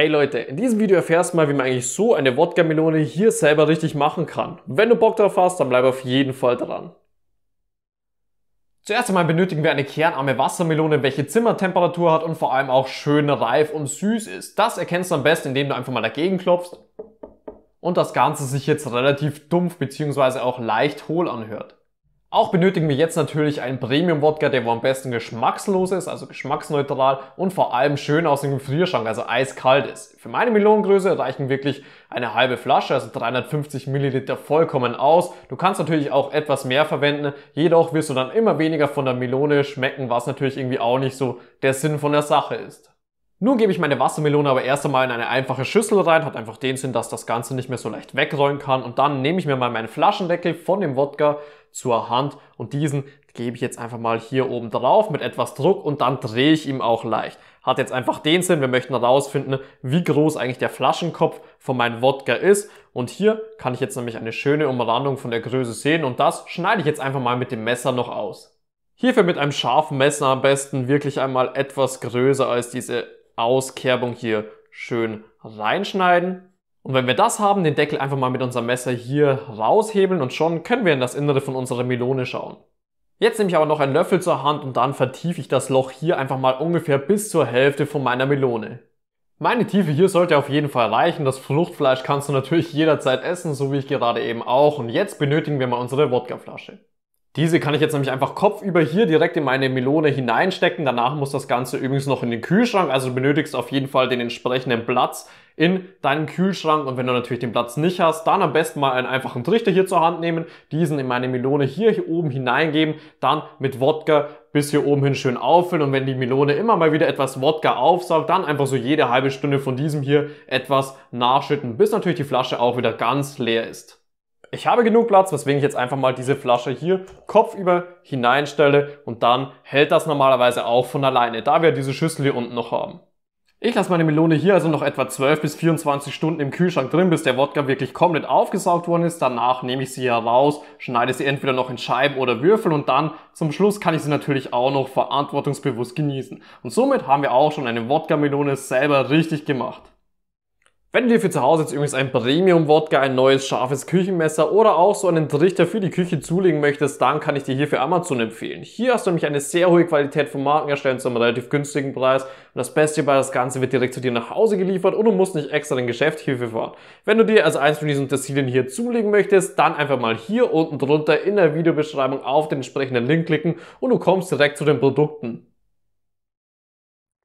Hey Leute, in diesem Video erfährst du mal, wie man eigentlich so eine Wodka-Melone hier selber richtig machen kann. Wenn du Bock drauf hast, dann bleib auf jeden Fall dran. Zuerst einmal benötigen wir eine kernarme Wassermelone, welche Zimmertemperatur hat und vor allem auch schön reif und süß ist. Das erkennst du am besten, indem du einfach mal dagegen klopfst und das Ganze sich jetzt relativ dumpf bzw. auch leicht hohl anhört. Auch benötigen wir jetzt natürlich einen Premium-Wodka, der wohl am besten geschmackslos ist, also geschmacksneutral und vor allem schön aus dem Gefrierschrank, also eiskalt ist. Für meine Melonengröße reichen wirklich eine halbe Flasche, also 350 Milliliter vollkommen aus. Du kannst natürlich auch etwas mehr verwenden, jedoch wirst du dann immer weniger von der Melone schmecken, was natürlich irgendwie auch nicht so der Sinn von der Sache ist. Nun gebe ich meine Wassermelone aber erst einmal in eine einfache Schüssel rein, hat einfach den Sinn, dass das Ganze nicht mehr so leicht wegrollen kann und dann nehme ich mir mal meinen Flaschendeckel von dem Wodka zur Hand und diesen gebe ich jetzt einfach mal hier oben drauf mit etwas Druck und dann drehe ich ihm auch leicht. Hat jetzt einfach den Sinn, wir möchten herausfinden, wie groß eigentlich der Flaschenkopf von meinem Wodka ist und hier kann ich jetzt nämlich eine schöne Umrandung von der Größe sehen und das schneide ich jetzt einfach mal mit dem Messer noch aus. Hierfür mit einem scharfen Messer am besten wirklich einmal etwas größer als diese Auskerbung hier schön reinschneiden. Und wenn wir das haben, den Deckel einfach mal mit unserem Messer hier raushebeln und schon können wir in das Innere von unserer Melone schauen. Jetzt nehme ich aber noch einen Löffel zur Hand und dann vertiefe ich das Loch hier einfach mal ungefähr bis zur Hälfte von meiner Melone. Meine Tiefe hier sollte auf jeden Fall reichen. Das Fruchtfleisch kannst du natürlich jederzeit essen, so wie ich gerade eben auch. Und jetzt benötigen wir mal unsere Wodkaflasche. Diese kann ich jetzt nämlich einfach kopfüber hier direkt in meine Melone hineinstecken. Danach muss das Ganze übrigens noch in den Kühlschrank. Also du benötigst auf jeden Fall den entsprechenden Platz in deinem Kühlschrank. Und wenn du natürlich den Platz nicht hast, dann am besten mal einen einfachen Trichter hier zur Hand nehmen, diesen in meine Melone hier, hier oben hineingeben, dann mit Wodka bis hier oben hin schön auffüllen und wenn die Melone immer mal wieder etwas Wodka aufsaugt, dann einfach so jede halbe Stunde von diesem hier etwas nachschütten, bis natürlich die Flasche auch wieder ganz leer ist. Ich habe genug Platz, weswegen ich jetzt einfach mal diese Flasche hier kopfüber hineinstelle und dann hält das normalerweise auch von alleine, da wir diese Schüssel hier unten noch haben. Ich lasse meine Melone hier also noch etwa 12 bis 24 Stunden im Kühlschrank drin, bis der Wodka wirklich komplett aufgesaugt worden ist. Danach nehme ich sie heraus, schneide sie entweder noch in Scheiben oder Würfel und dann zum Schluss kann ich sie natürlich auch noch verantwortungsbewusst genießen. Und somit haben wir auch schon eine Wodka-Melone selber richtig gemacht. Wenn du dir für zu Hause jetzt übrigens ein Premium-Wodka, ein neues scharfes Küchenmesser oder auch so einen Trichter für die Küche zulegen möchtest, dann kann ich dir hier für Amazon empfehlen. Hier hast du nämlich eine sehr hohe Qualität von Markenherstellern zu einem relativ günstigen Preis und das Beste bei das Ganze wird direkt zu dir nach Hause geliefert und du musst nicht extra in Geschäft hierfür fahren. Wenn du dir also eins von diesen Tessilien hier zulegen möchtest, dann einfach mal hier unten drunter in der Videobeschreibung auf den entsprechenden Link klicken und du kommst direkt zu den Produkten.